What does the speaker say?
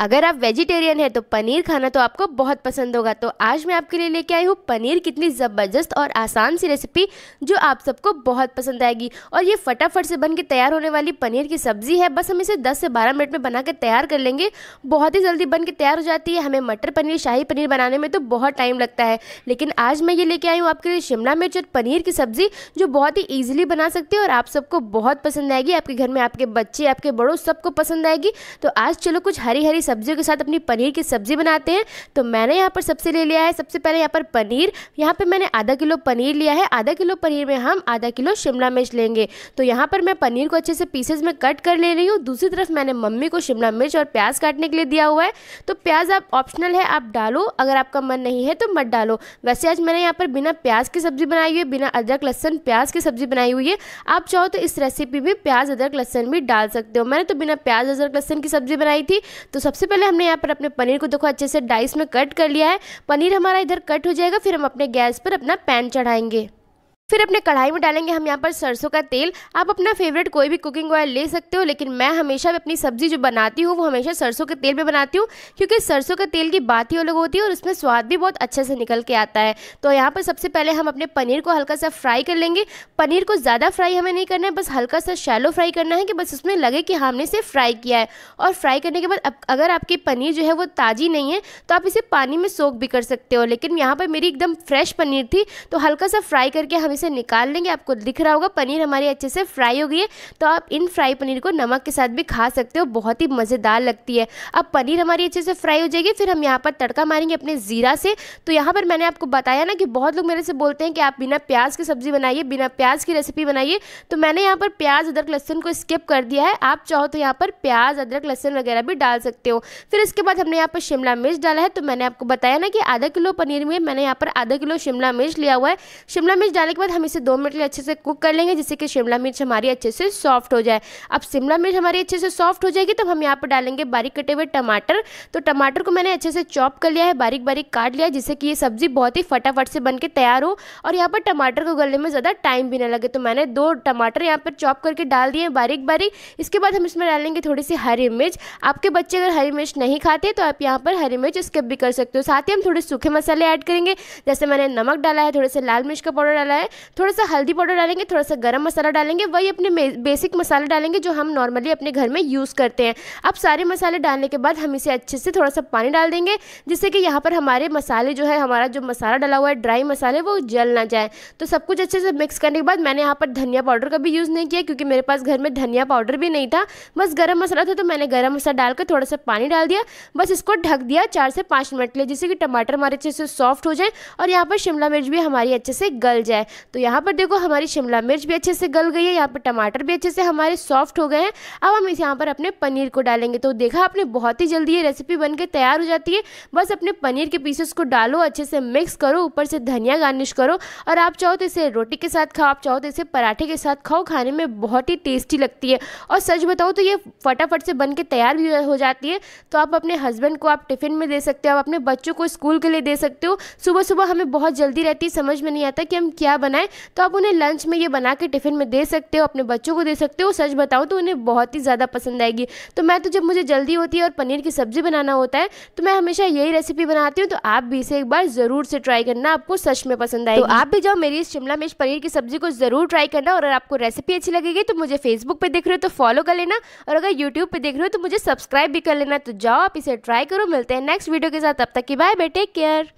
अगर आप वेजिटेरियन है तो पनीर खाना तो आपको बहुत पसंद होगा तो आज मैं आपके लिए लेके आई हूँ पनीर कितनी ज़बरदस्त और आसान सी रेसिपी जो आप सबको बहुत पसंद आएगी और ये फटाफट से बन के तैयार होने वाली पनीर की सब्ज़ी है बस हम इसे दस से बारह मिनट में बना कर तैयार कर लेंगे बहुत ही जल्दी बन के तैयार हो जाती है हमें मटर पनीर शाही पनीर बनाने में तो बहुत टाइम लगता है लेकिन आज मैं ये लेके आई हूँ आपके लिए शिमला मिर्च और पनीर की सब्ज़ी जो बहुत ही ईजिली बना सकती है और आप सबको बहुत पसंद आएगी आपके घर में आपके बच्चे आपके बड़ों सबको पसंद आएगी तो आज चलो कुछ हरी हरी सब्जियों के साथ अपनी पनीर की सब्ज़ी बनाते हैं तो मैंने यहाँ पर सबसे ले लिया है सबसे पहले यहाँ पर पनीर यहाँ पर मैंने आधा किलो पनीर लिया है आधा किलो पनीर में हम आधा किलो शिमला मिर्च लेंगे तो यहाँ पर मैं पनीर को अच्छे से पीसेज में कट कर ले रही हूँ दूसरी तरफ मैंने मम्मी को शिमला मिर्च और प्याज काटने के लिए दिया हुआ है तो प्याज आप ऑप्शनल है आप डालो अगर आपका मन नहीं है तो मत डालो वैसे आज मैंने यहाँ पर बिना प्याज की सब्ज़ी बनाई हुई है बिना अदरक लहसन प्याज की सब्ज़ी बनाई हुई है आप चाहो तो इस रेसिपी में प्याज अदरक लहसन भी डाल सकते हो मैंने तो बिना प्याज अदरक लहसन की सब्ज़ी बनाई थी तो सबसे सबसे पहले हमने यहाँ पर अपने पनीर को देखो अच्छे से डाइस में कट कर लिया है पनीर हमारा इधर कट हो जाएगा फिर हम अपने गैस पर अपना पैन चढ़ाएंगे फिर अपने कढ़ाई में डालेंगे हम यहाँ पर सरसों का तेल आप अपना फेवरेट कोई भी कुकिंग ऑयल ले सकते हो लेकिन मैं हमेशा अपनी सब्जी जो बनाती हूँ वो हमेशा सरसों के तेल में बनाती हूँ क्योंकि सरसों के तेल की बात ही अलग होती है और उसमें स्वाद भी बहुत अच्छे से निकल के आता है तो यहाँ पर सबसे पहले हम अपने पनीर को हल्का सा फ्राई कर लेंगे पनीर को ज़्यादा फ्राई हमें नहीं करना है बस हल्का सा शैलो फ्राई करना है कि बस उसमें लगे कि हमने इसे फ्राई किया है और फ्राई करने के बाद अगर आपकी पनीर जो है वो ताज़ी नहीं है तो आप इसे पानी में सोख भी कर सकते हो लेकिन यहाँ पर मेरी एकदम फ्रेश पनीर थी तो हल्का सा फ्राई करके हम से निकाल लेंगे आपको दिख रहा होगा पनीर हमारी अच्छे से फ्राई हो गई है तो आप इन फ्राई पनीर को नमक के साथ भी खा सकते हो बहुत ही मज़ेदार लगती है अब पनीर हमारी अच्छे से फ्राई हो जाएगी फिर हम यहाँ पर तड़का मारेंगे अपने ज़ीरा से तो यहाँ पर मैंने आपको बताया ना कि बहुत लोग मेरे से बोलते हैं कि आप बिना प्याज की सब्ज़ी बनाइए बिना प्याज की रेसिपी बनाइए तो मैंने यहाँ पर प्याज अदरक लहसुन को स्किप कर दिया है आप चाहो तो यहाँ पर प्याज अदरक लहसुन वगैरह भी डाल सकते हो फिर इसके बाद हमने यहाँ पर शिमला मिर्च डाला है तो मैंने आपको बताया ना कि आधा किलो पनीर में मैंने यहाँ पर आधा किलो शिमला मिर्च लिया हुआ है शिमला मिर्च डालने के बाद बाद हम इसे दो मिनट लिए अच्छे से कुक कर लेंगे जिससे कि शिमला मिर्च हमारी अच्छे से सॉफ्ट हो जाए अब शिमला मिर्च हमारी अच्छे से सॉफ्ट हो जाएगी तब हम यहाँ पर डालेंगे बारीक कटे हुए टमाटर तो टमाटर को मैंने अच्छे से चॉप कर लिया है बारीक बारीक काट लिया जिससे कि ये सब्ज़ी बहुत ही फटाफट से बन तैयार हो और यहाँ पर टमाटर को गलने में ज़्यादा टाइम भी ना लगे तो मैंने दो टमाटर यहाँ पर चॉप करके डाल दिए बारीक बारीक इसके बाद हम इसमें डालेंगे थोड़ी सी हरी मिर्च आपके बच्चे अगर हरी मिर्च नहीं खाते तो आप यहाँ पर हरी मिर्च स्किप भी कर सकते हो साथ ही हम थोड़े सूखे मसाले ऐड करेंगे जैसे मैंने नमक डाला है थोड़े से लाल मिर्च का पाउडर डाला है थोड़ा सा हल्दी पाउडर डालेंगे थोड़ा सा गर्म मसाला डालेंगे वही अपने बेसिक मसाले डालेंगे जो हम नॉर्मली अपने घर में यूज़ करते हैं अब सारे मसाले डालने के बाद हम इसे अच्छे से थोड़ा सा पानी डाल देंगे जिससे कि यहाँ पर हमारे मसाले जो है हमारा जो मसाला डाला हुआ है ड्राई मसाले वो जल ना जाए तो सब कुछ अच्छे से मिक्स करने के बाद मैंने यहाँ पर धनिया पाउडर का भी यूज़ नहीं किया क्योंकि मेरे पास घर में धनिया पाउडर भी नहीं था बस गर्म मसाला था तो मैंने गर्म मसाला डालकर थोड़ा सा पानी डाल दिया बस इसको ढक दिया चार से पाँच मिनट के लिए जिससे कि टमाटर हमारे अच्छे से सॉफ्ट हो जाए और यहाँ पर शिमला मिर्च भी हमारी अच्छे से गल जाए तो यहाँ पर देखो हमारी शिमला मिर्च भी अच्छे से गल गई है यहाँ पर टमाटर भी अच्छे से हमारे सॉफ्ट हो गए हैं अब हम इस यहाँ पर अपने पनीर को डालेंगे तो देखा आपने बहुत ही जल्दी ये रेसिपी बन के तैयार हो जाती है बस अपने पनीर के पीसेस को डालो अच्छे से मिक्स करो ऊपर से धनिया गार्निश करो और आप चाहो तो इसे रोटी के साथ खाओ आप चाहो तो इसे पराठे के साथ खाओ खाने में बहुत ही टेस्टी लगती है और सच बताओ तो ये फटाफट से बन के तैयार भी हो जाती है तो आप अपने हस्बैंड को आप टिफ़िन में दे सकते हो आप अपने बच्चों को स्कूल के लिए दे सकते हो सुबह सुबह हमें बहुत जल्दी रहती है समझ में नहीं आता कि हम क्या बन बनाए तो आप उन्हें लंच में ये बना के टिफ़िन में दे सकते हो अपने बच्चों को दे सकते हो सच बताओ तो उन्हें बहुत ही ज़्यादा पसंद आएगी तो मैं तो जब मुझे जल्दी होती है और पनीर की सब्ज़ी बनाना होता है तो मैं हमेशा यही रेसिपी बनाती हूँ तो आप भी इसे एक बार ज़रूर से ट्राई करना आपको सच में पसंद आएगी तो आप भी जाओ मेरी इस शिमला मिर्च पनीर की सब्ज़ी को ज़रूर ट्राई करना और अगर आपको रेसिपी अच्छी लगेगी तो मुझे फेसबुक पर देख रहे हो तो फॉलो कर लेना और अगर यूट्यूब पर देख रहे हो तो मुझे सब्सक्राइब भी कर लेना तो जाओ आप इसे ट्राई करो मिलते हैं नेक्स्ट वीडियो के साथ तब तक की बाय बाय टेक केयर